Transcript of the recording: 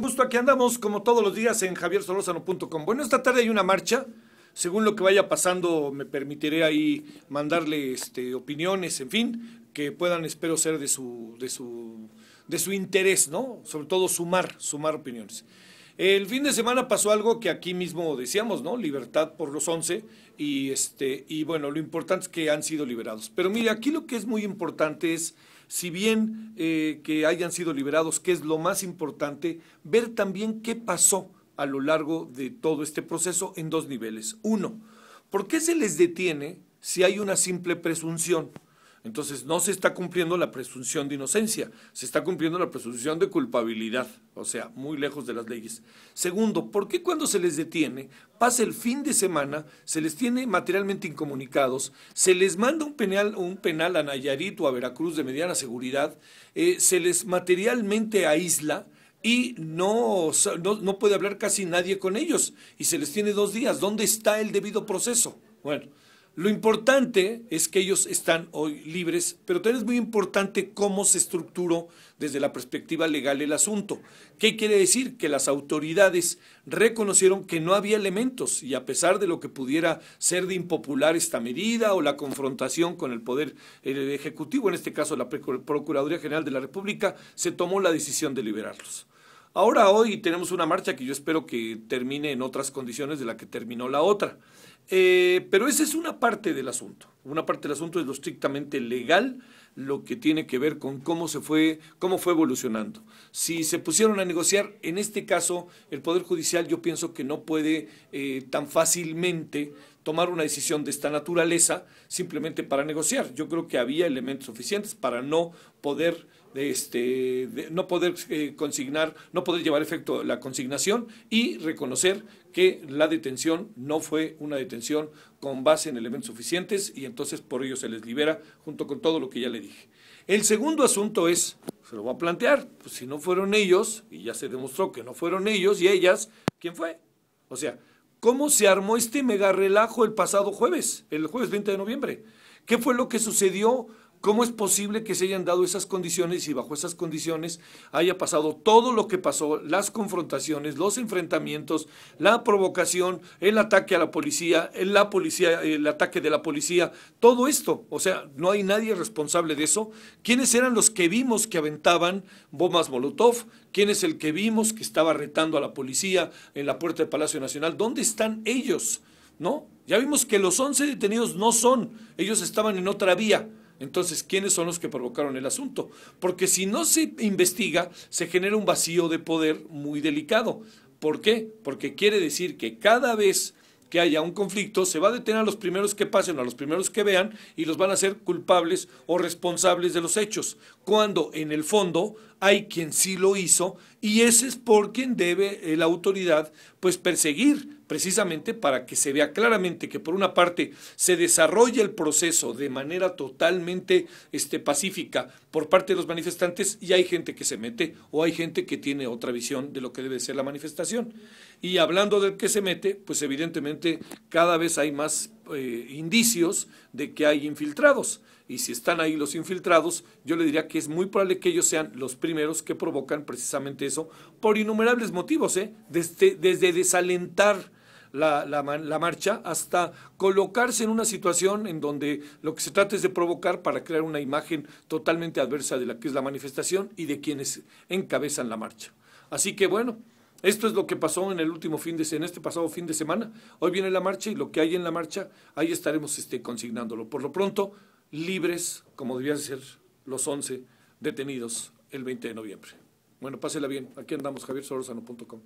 gusto aquí andamos como todos los días en JavierSolosano.com Bueno, esta tarde hay una marcha. Según lo que vaya pasando, me permitiré ahí mandarle este, opiniones, en fin, que puedan, espero, ser de su, de su, de su interés, ¿no? Sobre todo sumar, sumar opiniones. El fin de semana pasó algo que aquí mismo decíamos, ¿no? Libertad por los 11 y, este, y bueno, lo importante es que han sido liberados. Pero mire, aquí lo que es muy importante es, si bien eh, que hayan sido liberados, que es lo más importante, ver también qué pasó a lo largo de todo este proceso en dos niveles. Uno, ¿por qué se les detiene si hay una simple presunción? Entonces no se está cumpliendo la presunción de inocencia, se está cumpliendo la presunción de culpabilidad, o sea, muy lejos de las leyes. Segundo, ¿por qué cuando se les detiene, pasa el fin de semana, se les tiene materialmente incomunicados, se les manda un penal, un penal a Nayarit o a Veracruz de mediana seguridad, eh, se les materialmente aísla? y no, no, puede hablar casi nadie con ellos y se les tiene dos días. ¿Dónde está el debido proceso? Bueno, lo importante es que ellos están hoy libres, pero también es muy importante cómo se estructuró desde la perspectiva legal el asunto. ¿Qué quiere decir? Que las autoridades reconocieron que no había elementos y a pesar de lo que pudiera ser de impopular esta medida o la confrontación con el Poder eh, Ejecutivo, en este caso la Procuraduría General de la República, se tomó la decisión de liberarlos. Ahora hoy tenemos una marcha que yo espero que termine en otras condiciones de la que terminó la otra. Eh, pero esa es una parte del asunto. Una parte del asunto es lo estrictamente legal lo que tiene que ver con cómo se fue, cómo fue evolucionando. Si se pusieron a negociar, en este caso, el Poder Judicial yo pienso que no puede eh, tan fácilmente tomar una decisión de esta naturaleza simplemente para negociar. Yo creo que había elementos suficientes para no poder este, no poder eh, consignar, no poder llevar efecto la consignación y reconocer que la detención no fue una detención con base en elementos suficientes y entonces por ello se les libera junto con todo lo que ya le dije. El segundo asunto es, se lo va a plantear, pues, si no fueron ellos, y ya se demostró que no fueron ellos y ellas, ¿quién fue? O sea, ¿cómo se armó este mega relajo el pasado jueves, el jueves 20 de noviembre? ¿Qué fue lo que sucedió? ¿Cómo es posible que se hayan dado esas condiciones y bajo esas condiciones haya pasado todo lo que pasó, las confrontaciones, los enfrentamientos, la provocación, el ataque a la policía, el, la policía, el ataque de la policía, todo esto? O sea, no hay nadie responsable de eso. ¿Quiénes eran los que vimos que aventaban bombas Molotov? ¿Quién es el que vimos que estaba retando a la policía en la puerta del Palacio Nacional? ¿Dónde están ellos? ¿No? Ya vimos que los 11 detenidos no son, ellos estaban en otra vía. Entonces, ¿quiénes son los que provocaron el asunto? Porque si no se investiga, se genera un vacío de poder muy delicado. ¿Por qué? Porque quiere decir que cada vez que haya un conflicto, se va a detener a los primeros que pasen, a los primeros que vean, y los van a hacer culpables o responsables de los hechos, cuando en el fondo hay quien sí lo hizo, y ese es por quien debe eh, la autoridad pues perseguir precisamente para que se vea claramente que por una parte se desarrolla el proceso de manera totalmente este, pacífica por parte de los manifestantes y hay gente que se mete o hay gente que tiene otra visión de lo que debe ser la manifestación. Y hablando del que se mete, pues evidentemente cada vez hay más eh, indicios de que hay infiltrados. Y si están ahí los infiltrados, yo le diría que es muy probable que ellos sean los primeros que provocan precisamente eso por innumerables motivos, ¿eh? desde, desde desalentar la, marcha hasta colocarse en una situación en donde lo que se trata es de provocar para crear una imagen totalmente adversa de la que es la manifestación y de quienes encabezan la marcha. Así que bueno, esto es lo que pasó en el último fin de en este pasado fin de semana. Hoy viene la marcha y lo que hay en la marcha, ahí estaremos este, consignándolo. Por lo pronto, libres, como debían ser los 11 detenidos el 20 de noviembre. Bueno, pásela bien. Aquí andamos, sorosano.com.